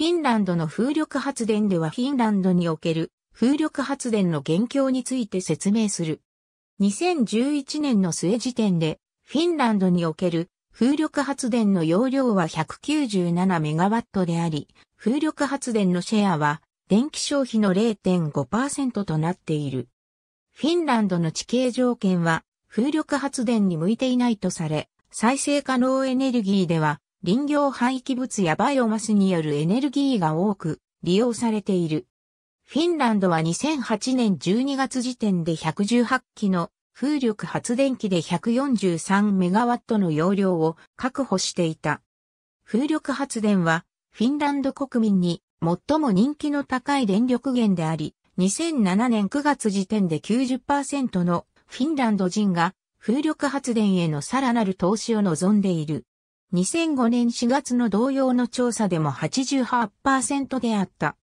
フィンランドの風力発電ではフィンランドにおける風力発電の現況について説明する。2011年の末時点で、フィンランドにおける風力発電の容量は197メガワットであり、風力発電のシェアは電気消費の0.5%となっている。フィンランドの地形条件は風力発電に向いていないとされ、再生可能エネルギーでは林業廃棄物やバイオマスによるエネルギーが多く利用されている。フィンランドは2008年12月時点で118基の風力発電機で143メガワットの容量を確保していた。風力発電はフィンランド国民に最も人気の高い電力源であり、2007年9月時点で90%のフィンランド人が風力発電へのさらなる投資を望んでいる。2005年4月の同様の調査でも88%であった。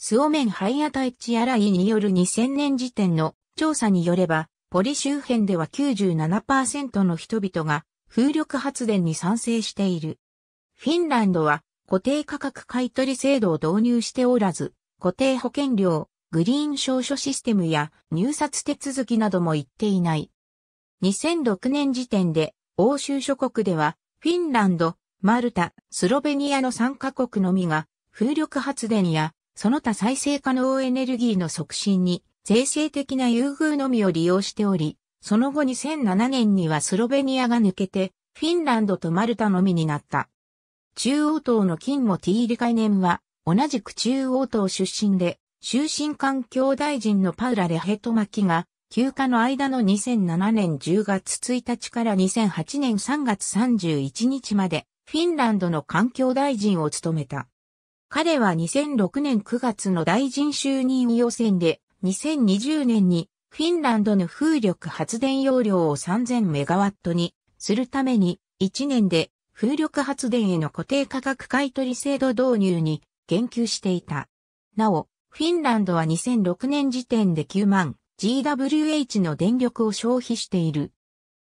スオメンハイアタイチアライによる2000年時点の調査によれば、ポリ周辺では97%の人々が風力発電に賛成している。フィンランドは固定価格買取制度を導入しておらず、固定保険料、グリーン証書システムや入札手続きなども行っていない。2006年時点で欧州諸国ではフィンランド、マルタ、スロベニアの3カ国のみが、風力発電や、その他再生可能エネルギーの促進に、税制的な優遇のみを利用しており、その後2007年にはスロベニアが抜けて、フィンランドとマルタのみになった。中央党の金もティーリカ年は、同じく中央党出身で、終身環境大臣のパウラ・レヘトマキが、休暇の間の2007年10月1日から2008年3月31日まで、フィンランドの環境大臣を務めた。彼は2006年9月の大臣就任予選で、2020年にフィンランドの風力発電容量を3000メガワットにするために、1年で風力発電への固定価格買取制度導入に言及していた。なお、フィンランドは2006年時点で9万 GWH の電力を消費している。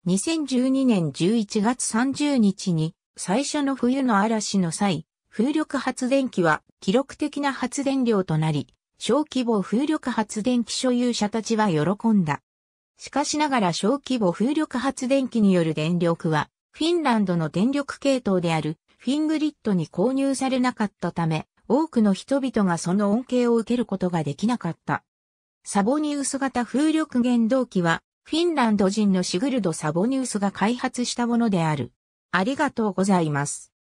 2012年11月30日に最初の冬の嵐の際、風力発電機は記録的な発電量となり、小規模風力発電機所有者たちは喜んだ。しかしながら小規模風力発電機による電力は、フィンランドの電力系統であるフィングリッドに購入されなかったため、多くの人々がその恩恵を受けることができなかった。サボニウス型風力原動機は、フィンランド人のシグルド・サボニウスが開発したものである。ありがとうございます。